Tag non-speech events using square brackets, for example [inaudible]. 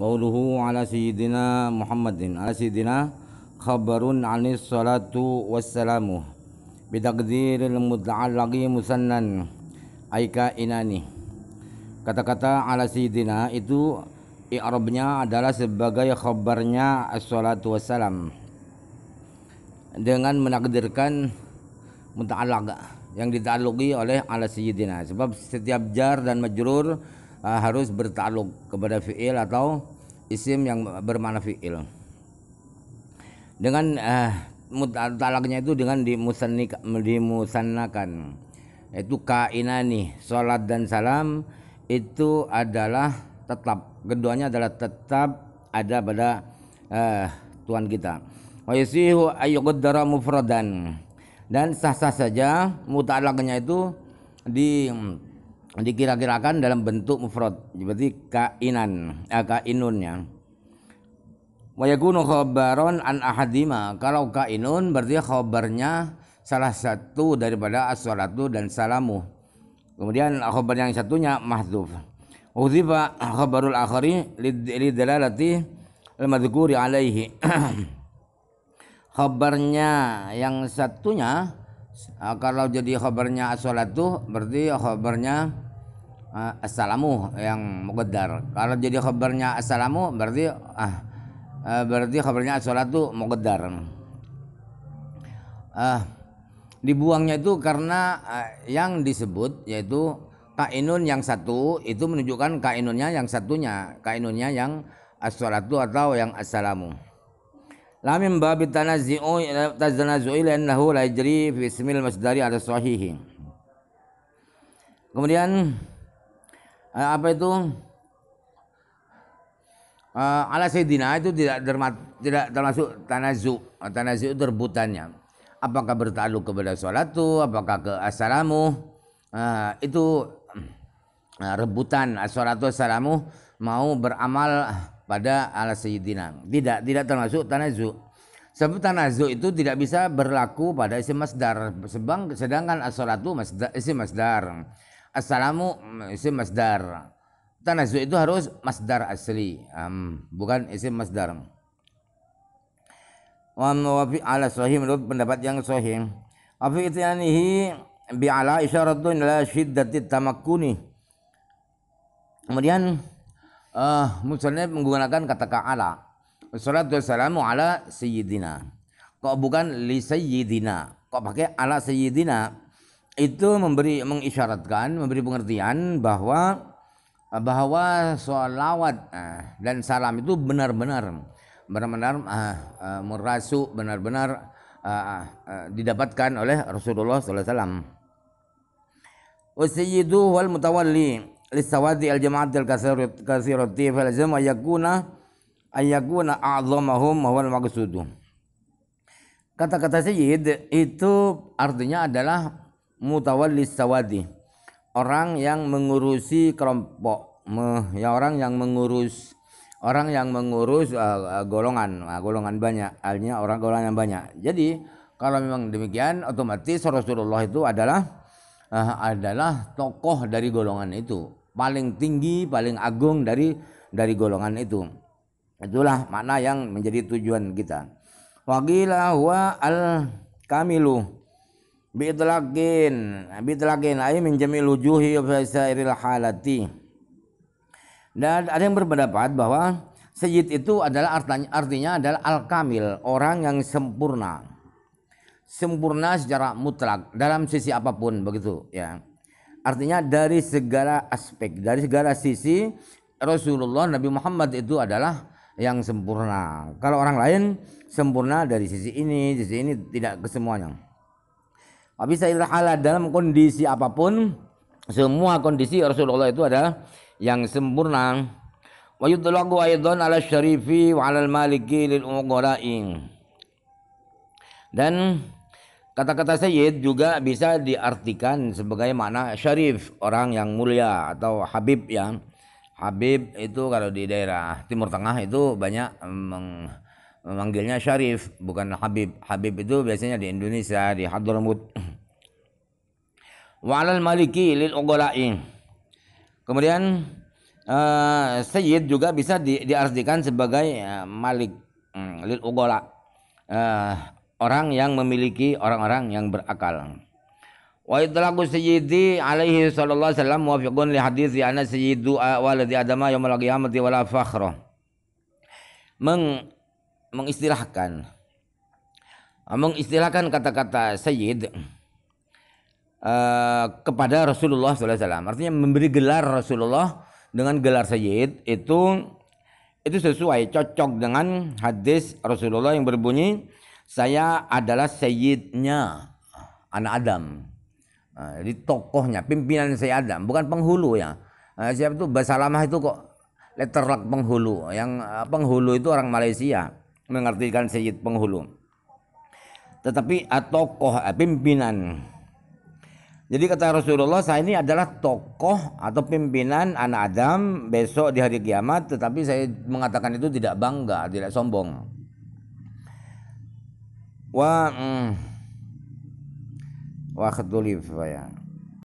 Qauluhu ala sayyidina Muhammadin ala sayyidina khabarun anis salatu wassalamu Bidakdiril muta'allaqi musannan aika inani kata-kata ala sayyidina itu i'rabnya adalah sebagai khabarnya as-salatu wassalam dengan menakdirkan muta'allaq yang ditaluki oleh ala sayyidina sebab setiap jar dan majrur uh, harus bertaluk kepada fiil atau isim yang bermana fiil dengan uh, mutalaknya itu dengan dimusannik dimusannakan itu kainani salat dan salam itu adalah tetap keduanya adalah tetap ada pada uh, Tuhan kita wa yusihu ayyuqaddara mufradan dan sah-sah saja mutalaknya itu di dikira-kirakan dalam bentuk mufrad berarti kainan eh, kainun ya wa yakunu khabaron an ahadima kalau kainun berarti khabarnya salah satu daripada as-salatu dan salamu kemudian khabar yang satunya mahdzuf udhifa khabarul akhari lidalalati al-madhkuri alaihi [clears throat] khabarnya yang satunya eh, kalau jadi khabarnya as-salatu berarti khabarnya uh, assalamu yang muqaddar. Kalau jadi khabarnya assalamu berarti ah uh, berarti khabarnya assalatu muqaddar. Uh, dibuangnya itu karena uh, yang disebut yaitu kainun yang satu itu menunjukkan kainunnya yang satunya, kainunnya yang assalatu atau yang assalamu. Lamim babi tanazi'u tazanazu'i lanahu la yajri masdari atas sahihi. Kemudian Eh, apa itu uh, ala Sayyidina itu tidak dermat, tidak termasuk tanazu eh, tanazu itu rebutannya apakah bertalu kepada itu apakah ke asalamu uh, itu uh, rebutan sholatu asalamu mau beramal pada ala Sayyidina tidak tidak termasuk tanazu sebab tanazu itu tidak bisa berlaku pada isim masdar sedangkan asolatu masdar, isim masdar Assalamu isim masdar. Tanazu itu harus masdar asli, um, bukan isim masdar. Wa mawafi ala sahih menurut pendapat yang sahih. Wa fi ityanihi bi ala isyaratun la syiddati tamakkuni. Kemudian uh, eh, musannif menggunakan kata ka'ala. Wassalatu wassalamu ala sayyidina. Kok bukan li sayyidina? Kok pakai ala sayyidina? itu memberi mengisyaratkan, memberi pengertian bahwa bahwa sholawat eh, dan salam itu benar-benar benar-benar uh, benar-benar didapatkan oleh Rasulullah SAW. Wasyidu wal mutawalli lisawadi al jamaat al kasirati fal jama yakuna ayakuna a'zamahum wal maqsudu. Kata-kata sayyid itu artinya adalah mutawalli sawadi orang yang mengurusi kelompok ya orang yang mengurus orang yang mengurus uh, golongan uh, golongan banyak artinya orang golongan yang banyak jadi kalau memang demikian otomatis Rasulullah itu adalah uh, adalah tokoh dari golongan itu paling tinggi paling agung dari dari golongan itu itulah makna yang menjadi tujuan kita waqila wa al kamilu bitlaqin bitlaqin ay min jamil wujuhi saya sairil halati dan ada yang berpendapat bahwa sayyid itu adalah artinya, artinya adalah al kamil orang yang sempurna sempurna secara mutlak dalam sisi apapun begitu ya artinya dari segala aspek dari segala sisi Rasulullah Nabi Muhammad itu adalah yang sempurna kalau orang lain sempurna dari sisi ini sisi ini tidak kesemuanya bisa hala dalam kondisi apapun, semua kondisi Rasulullah itu adalah yang sempurna. Wa yutlaqu aidan ala syarifi wa ala maliki lil Dan kata-kata sayyid juga bisa diartikan sebagai makna syarif, orang yang mulia atau habib ya. Habib itu kalau di daerah Timur Tengah itu banyak meng memanggilnya syarif bukan habib. Habib itu biasanya di Indonesia di Hadramut walal maliki lil ugolain. Kemudian uh, sayyid juga bisa di, diartikan sebagai uh, malik um, lil ugola uh, eh, orang yang memiliki orang-orang yang berakal. Wa itlaqu sayyidi alaihi sallallahu alaihi wasallam muwafiqun li hadis ana ya sayyidu waladi adama yaumul qiyamati wala fakhra. Meng mengistilahkan mengistilahkan kata-kata sayyid Eh, kepada Rasulullah SAW. Artinya memberi gelar Rasulullah dengan gelar Sayyid itu itu sesuai cocok dengan hadis Rasulullah yang berbunyi saya adalah Sayyidnya anak Adam. Nah, jadi tokohnya, pimpinan saya Adam, bukan penghulu ya. Nah, siapa itu Basalamah itu kok letter penghulu. Yang eh, penghulu itu orang Malaysia mengartikan Sayyid penghulu. Tetapi tokoh pimpinan jadi kata Rasulullah, saya ini adalah tokoh atau pimpinan anak Adam besok di hari kiamat, tetapi saya mengatakan itu tidak bangga, tidak sombong. Wa mm, wa ya.